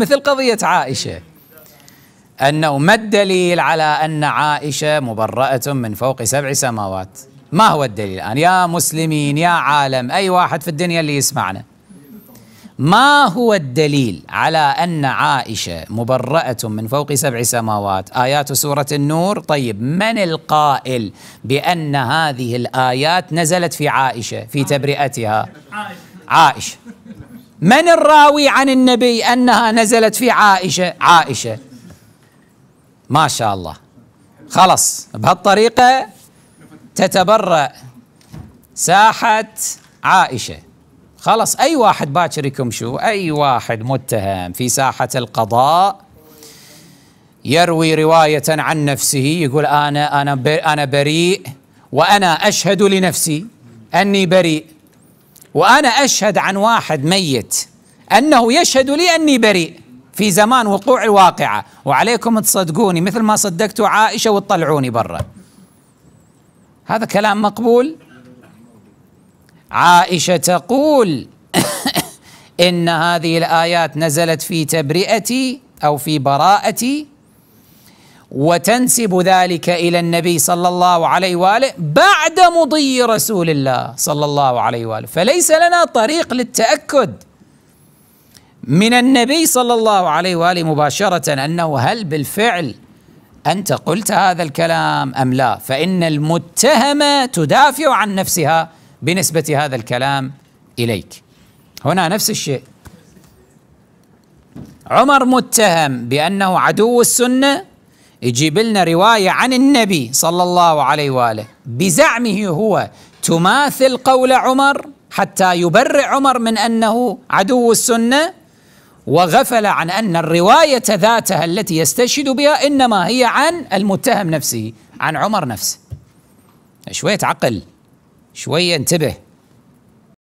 مثل قضية عائشة أنه ما الدليل على أن عائشة مبرأة من فوق سبع سماوات ما هو الدليل الآن يا مسلمين يا عالم أي واحد في الدنيا اللي يسمعنا ما هو الدليل على أن عائشة مبرأة من فوق سبع سماوات آيات سورة النور طيب من القائل بأن هذه الآيات نزلت في عائشة في تبرئتها عائشة من الراوي عن النبي أنها نزلت في عائشة عائشة ما شاء الله خلص بهالطريقة تتبرأ ساحة عائشة خلص أي واحد باكر يكم شو أي واحد متهم في ساحة القضاء يروي رواية عن نفسه يقول أنا أنا أنا بريء وأنا أشهد لنفسي أني بريء وأنا أشهد عن واحد ميت أنه يشهد لي أني بريء في زمان وقوع الواقعة وعليكم تصدقوني مثل ما صدقتوا عائشة وتطلعوني برا هذا كلام مقبول عائشة تقول إن هذه الآيات نزلت في تبرئتي أو في براءتي وتنسب ذلك الى النبي صلى الله عليه واله بعد مضي رسول الله صلى الله عليه واله فليس لنا طريق للتاكد من النبي صلى الله عليه واله مباشره انه هل بالفعل انت قلت هذا الكلام ام لا فان المتهمه تدافع عن نفسها بنسبه هذا الكلام اليك هنا نفس الشيء عمر متهم بانه عدو السنه يجيب لنا روايه عن النبي صلى الله عليه واله بزعمه هو تماثل قول عمر حتى يبرئ عمر من انه عدو السنه وغفل عن ان الروايه ذاتها التي يستشهد بها انما هي عن المتهم نفسه عن عمر نفسه شويه عقل شويه انتبه